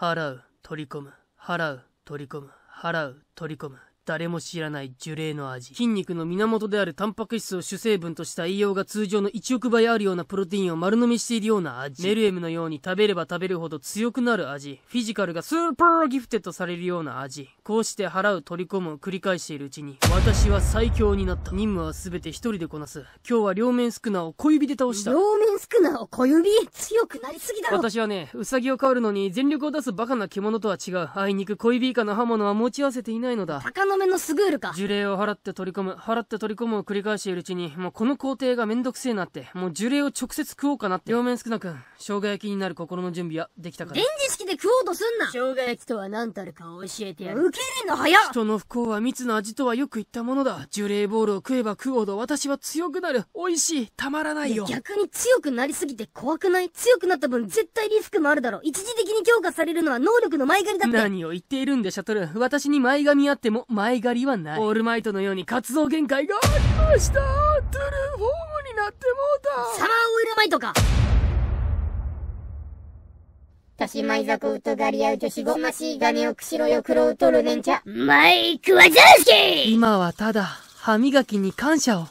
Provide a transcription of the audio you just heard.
払う、取り込む、払う、取り込む、払う、取り込む。誰も知らない樹齢の味。筋肉の源であるタンパク質を主成分とした栄養が通常の1億倍あるようなプロテインを丸飲みしているような味。メルエムのように食べれば食べるほど強くなる味。フィジカルがスーパーギフテッドされるような味。こうして払う取り込むを繰り返しているうちに、私は最強になった。任務は全て一人でこなす。今日は両面スクナを小指で倒した。両面スクナを小指強くなりすぎだろ。私はね、ウサギを飼うのに全力を出すバカな獣とは違う。あいにく小指以下の刃物は持ち合わせていないのだ。鷹のめのスグールか呪霊を払って取り込む払って取り込むを繰り返しているうちにもうこの工程がめんどくせえなってもう呪霊を直接食おうかなって両面少なく生姜焼きになる心の準備はできたから電磁式で食おうとすんな生姜焼きとは何たるか教えてやる受け入れんの早人の不幸は蜜の味とはよく言ったものだ呪霊ボールを食えば食うほど私は強くなる美味しいたまらないよ逆に強くなりすぎて怖くない強くなった分絶対リスクもあるだろ一時的に強化されるのは能力の前借りだって何を言っているんでシャトル私に前髪あっても前前借りはない。オールマイトのように活動限界がありましたトゥルーフォームになってもうたサマーオイルマイトかたしまいざこうとがりうごましいがねをくしろよくろうとるねんちゃ。マイクはスキー今はただ、歯磨きに感謝を。